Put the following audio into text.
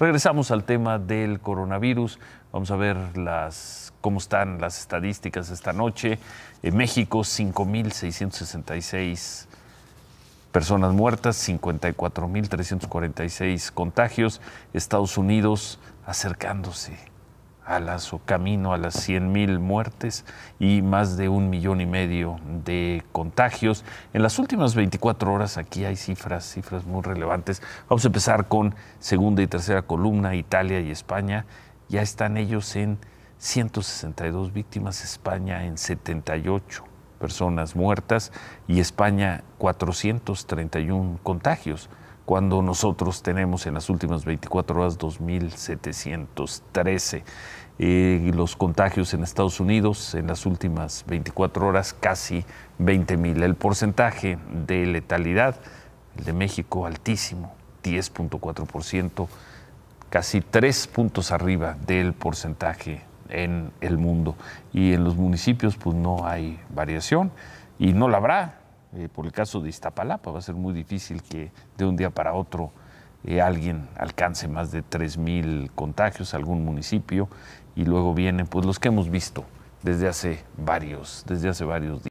Regresamos al tema del coronavirus. Vamos a ver las, cómo están las estadísticas esta noche. En México, 5.666 personas muertas, 54.346 contagios. Estados Unidos acercándose alas o camino a las 100 mil muertes y más de un millón y medio de contagios. En las últimas 24 horas aquí hay cifras, cifras muy relevantes. Vamos a empezar con segunda y tercera columna, Italia y España. Ya están ellos en 162 víctimas, España en 78 personas muertas y España 431 contagios cuando nosotros tenemos en las últimas 24 horas 2.713. Eh, los contagios en Estados Unidos en las últimas 24 horas casi 20.000. El porcentaje de letalidad, el de México altísimo, 10.4%, casi 3 puntos arriba del porcentaje en el mundo. Y en los municipios pues no hay variación y no la habrá eh, por el caso de Iztapalapa, va a ser muy difícil que de un día para otro eh, alguien alcance más de 3.000 contagios, algún municipio, y luego vienen pues los que hemos visto desde hace varios, desde hace varios días.